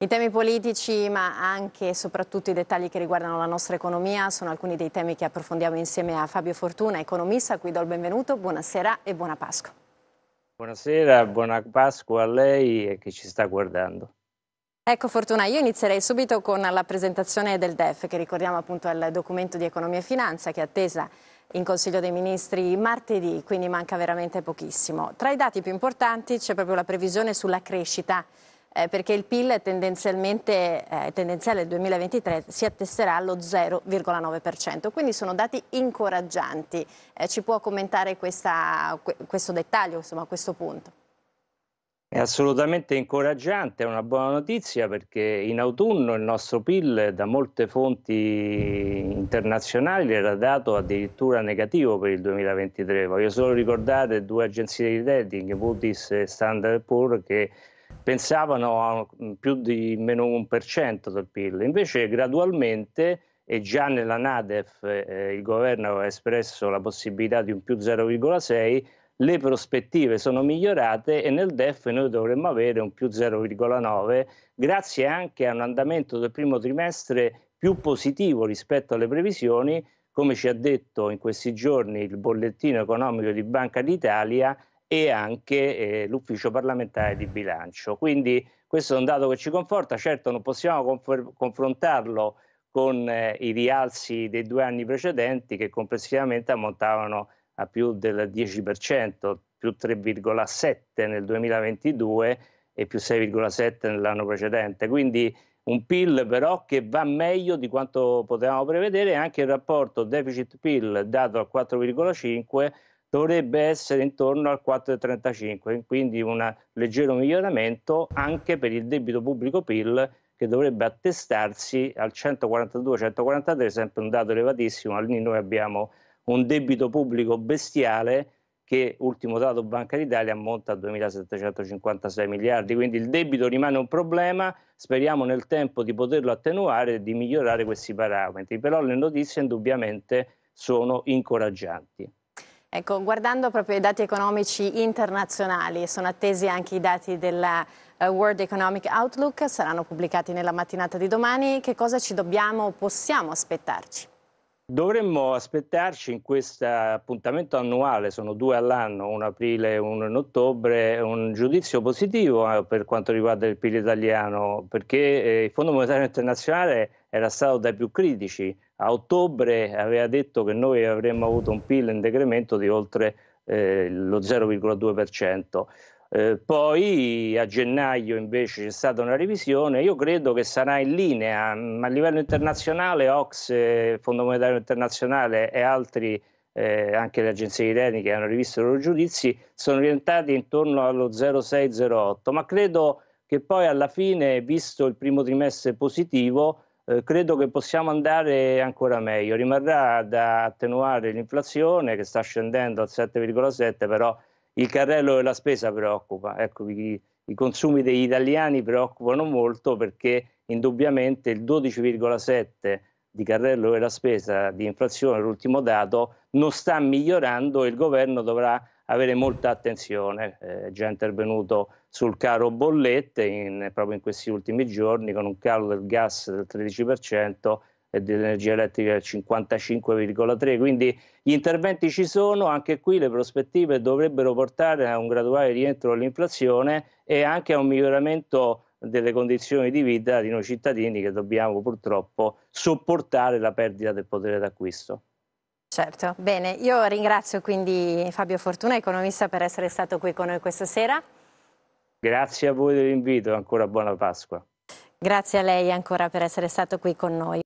I temi politici, ma anche e soprattutto i dettagli che riguardano la nostra economia, sono alcuni dei temi che approfondiamo insieme a Fabio Fortuna, economista, a cui do il benvenuto. Buonasera e buona Pasqua. Buonasera, buona Pasqua a lei e chi ci sta guardando. Ecco Fortuna, io inizierei subito con la presentazione del DEF, che ricordiamo appunto è il documento di economia e finanza che è attesa in Consiglio dei Ministri martedì, quindi manca veramente pochissimo. Tra i dati più importanti c'è proprio la previsione sulla crescita eh, perché il PIL tendenzialmente, eh, tendenziale del 2023 si attesterà allo 0,9%, quindi sono dati incoraggianti. Eh, ci può commentare questa, questo dettaglio, insomma, questo punto? È assolutamente incoraggiante, è una buona notizia perché in autunno il nostro PIL da molte fonti internazionali era dato addirittura negativo per il 2023. Voglio solo ricordare due agenzie di rating, Moody's e Standard Poor's, che pensavano a mm, più di meno 1% del PIL, invece gradualmente e già nella NADEF eh, eh, il governo aveva espresso la possibilità di un più 0,6, le prospettive sono migliorate e nel DEF noi dovremmo avere un più 0,9 grazie anche a un andamento del primo trimestre più positivo rispetto alle previsioni, come ci ha detto in questi giorni il bollettino economico di Banca d'Italia, e anche eh, l'ufficio parlamentare di bilancio. Quindi questo è un dato che ci conforta, certo non possiamo conf confrontarlo con eh, i rialzi dei due anni precedenti che complessivamente ammontavano a più del 10%, più 3,7 nel 2022 e più 6,7 nell'anno precedente. Quindi un PIL però che va meglio di quanto potevamo prevedere, anche il rapporto deficit-PIL dato al 4,5 dovrebbe essere intorno al 4,35, quindi un leggero miglioramento anche per il debito pubblico PIL che dovrebbe attestarsi al 142-143, sempre un dato elevatissimo, lì noi abbiamo un debito pubblico bestiale che, ultimo dato Banca d'Italia, ammonta a 2.756 miliardi, quindi il debito rimane un problema, speriamo nel tempo di poterlo attenuare e di migliorare questi parametri, però le notizie indubbiamente sono incoraggianti. Ecco, guardando proprio i dati economici internazionali, sono attesi anche i dati della eh, World Economic Outlook, saranno pubblicati nella mattinata di domani, che cosa ci dobbiamo o possiamo aspettarci? Dovremmo aspettarci in questo appuntamento annuale, sono due all'anno, un aprile e uno in ottobre, un giudizio positivo eh, per quanto riguarda il PIL italiano, perché eh, il Fondo Monetario Internazionale era stato dai più critici. A ottobre aveva detto che noi avremmo avuto un PIL in decremento di oltre eh, lo 0,2%. Eh, poi a gennaio invece c'è stata una revisione, io credo che sarà in linea, ma a livello internazionale Ox, eh, Fondo Monetario Internazionale e altri, eh, anche le agenzie di rating che hanno rivisto i loro giudizi, sono orientati intorno allo 0,6-0,8, ma credo che poi alla fine, visto il primo trimestre positivo, eh, credo che possiamo andare ancora meglio. Rimarrà da attenuare l'inflazione che sta scendendo al 7,7, però il carrello della spesa preoccupa, ecco, i, i consumi degli italiani preoccupano molto perché indubbiamente il 12,7 di carrello della spesa di inflazione, l'ultimo dato, non sta migliorando e il governo dovrà avere molta attenzione. Eh, è già intervenuto sul caro bollette in, proprio in questi ultimi giorni con un calo del gas del 13% e dell'energia elettrica del 55,3, quindi gli interventi ci sono, anche qui le prospettive dovrebbero portare a un graduale rientro dell'inflazione e anche a un miglioramento delle condizioni di vita di noi cittadini che dobbiamo purtroppo sopportare la perdita del potere d'acquisto. Certo, bene, io ringrazio quindi Fabio Fortuna, economista, per essere stato qui con noi questa sera. Grazie a voi dell'invito, ancora buona Pasqua. Grazie a lei ancora per essere stato qui con noi.